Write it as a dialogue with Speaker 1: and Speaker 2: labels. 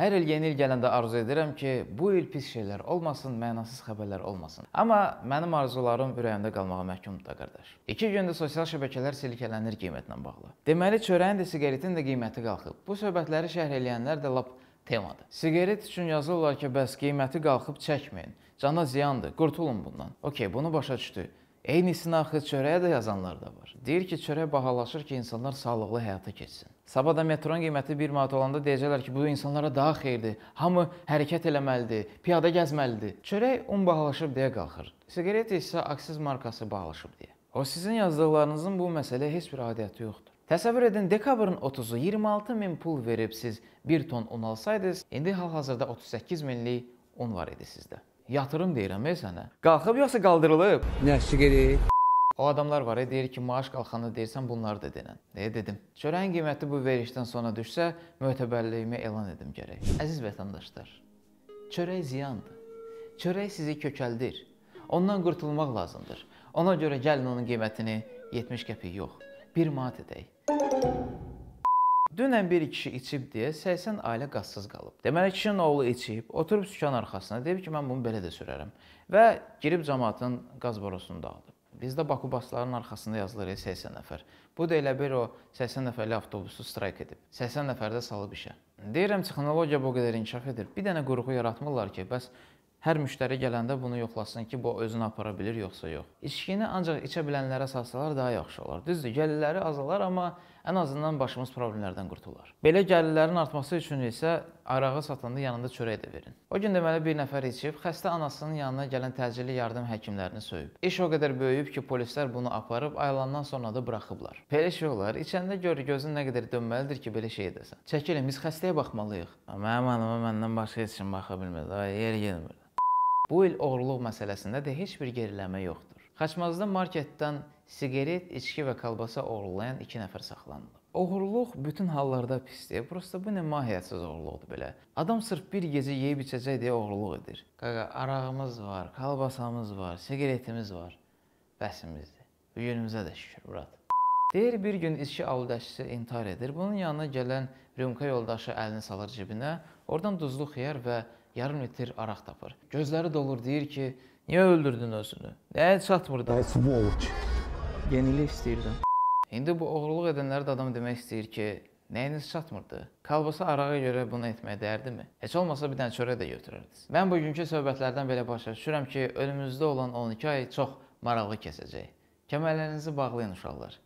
Speaker 1: Hər il yeni il gələndə arzu edirəm ki, bu il pis şeylər olmasın, mənasız xəbərlər olmasın. Amma mənim arzularım ürəyimdə qalmağa məhkumdur da qardaş. 2 gündür sosial şəbəkələr silkələnir qiymətlə bağlı. Deməli, çörəyin də siqaretin də qiyməti qalxıb. Bu söhbətləri şərh eləyənlər də lap temadır. Siqaret üçün yazırlar ki, bəs qiyməti qalxıb çəkməyin. Cana ziyandır, qurtulun bundan. Okay, bunu başa düşdük. Eynisini axı çörəyə də yazanlar da var. Deyir ki, çörək bahalaşır ki, insanlar sağlıqlı həyata keçsin. Sabah da metronun qiyməti 1 manat olanda deyəcəklər ki, bu insanlara daha xeyirdir. Hamı hərəkət eləməlidir, piyada gəzməlidir. Çörək un bahalaşıb deyə qalxır. Siqaret isə aksiz markası bahalaşıb deyə. O sizin yazdıqlarınızın bu məsələyə heç bir adiyyatı yoxdur. Təsəvvür edin, dekabrın 30-u 26 min pul verib siz 1 ton un alsaydınız, indi hal-hazırda 38 minlik un var idi sizdə. Yatırım deyirəm ey sənə. Qalxıb yoxsa qaldırılıb? Nəşi gedir. O adamlar var, e, deyir ki, maaş qalxanda deyirsən bunları da denən. Deyə dedim. Çörəyin qiyməti bu verişdən sonra düşsə, mötəbərliyimi elan edim gərək. Əziz vətəndaşlar, çörək ziyandır. Çörək sizi kökəldir. Ondan qurtulmaq lazımdır. Ona görə gəlin onun qiymətini 70 qəpik yox, 1 manat edək. Dünən bir kişi içib deyə 80 ailə qazsız qalıb. Deməli kişinin oğlu içib, oturub sükan arxasına deyib ki, mən bunu belə də sürərəm və girib cəmaatın qaz borusunu dağıdıb. Bizdə Bakubasların arxasında yazılır 80 nəfər. Bu da elə bir o 80 nəfərli avtobusu strayk edib. 80 nəfər də salıb işə. Deyirəm texnologiya bu qədər inkişaf edir. Bir dənə qurğu yaratmırlar ki, bəs hər müştəri gələndə bunu yoxlasın ki, bu özünü apara bilir yoxsa yox. İçkini ancaq içə bilənlərə satsalar daha yaxşı olar. Düzdür, gəlirləri azalar, amma ən azından başımız problemlərdən qurtular. Belə gəlirlərin artması üçün isə arağı satanda yanında çörək də verin. O gün deməli bir nəfər içib xəstə anasının yanına gələn təcili yardım həkimlərini söyüb. İş o qədər böyüyüb ki, polislər bunu aparıb ayılandan sonra da buraxıblar. Belə şey olar. İçəndə gör gözün nə qədər dönməlidir ki, belə şey edəsən. Çəkilin, biz xəstəyə baxmalıyıq. Mənim anama məndən başqa heç kim baxa bilmədi. Ay, yer yenmir. Bu il oğurluq məsələsində də heç bir gerilənmə yoxdur. Xaçmazda marketdən siqaret, içki və kolbasa oğurlayan 2 nəfər saxlanılıb. Oğurluq bütün hallarda pisdir. Prosta bu nə mahiyyətsiz oğurluqdur belə. Adam sırf bir gecə yeyib içəcək deyə oğurluq edir. Qaqa, arağımız var, kolbasamız var, siqaretimiz var. Bəsimizdir. Bu günümüzə də şükür, Murad. Deyir bir gün içki aldaşçısı intihar edir. Bunun yanına gələn rümka yoldaşı əlini salır cibinə, oradan duzlu xiyar və yarım litr araq tapır. Gözləri dolur, deyir ki, niyə öldürdün özünü? Nəyə çatmır da? Bəs bu olur ki. Yenilik istəyirdim. İndi bu oğurluq edənlərə də adam demək istəyir ki, Nəyiniz çatmırdı? Kalbasa arağa görə bunu etmək dəyərdimi? Heç olmasa bir dənə çörək də götürərdiniz. Mən bugünkü söhbətlərdən belə başa düşürəm ki, önümüzdə olan 12 ay çox maraqlı keçəcək. Kəmərlərinizi bağlayın uşaqlar.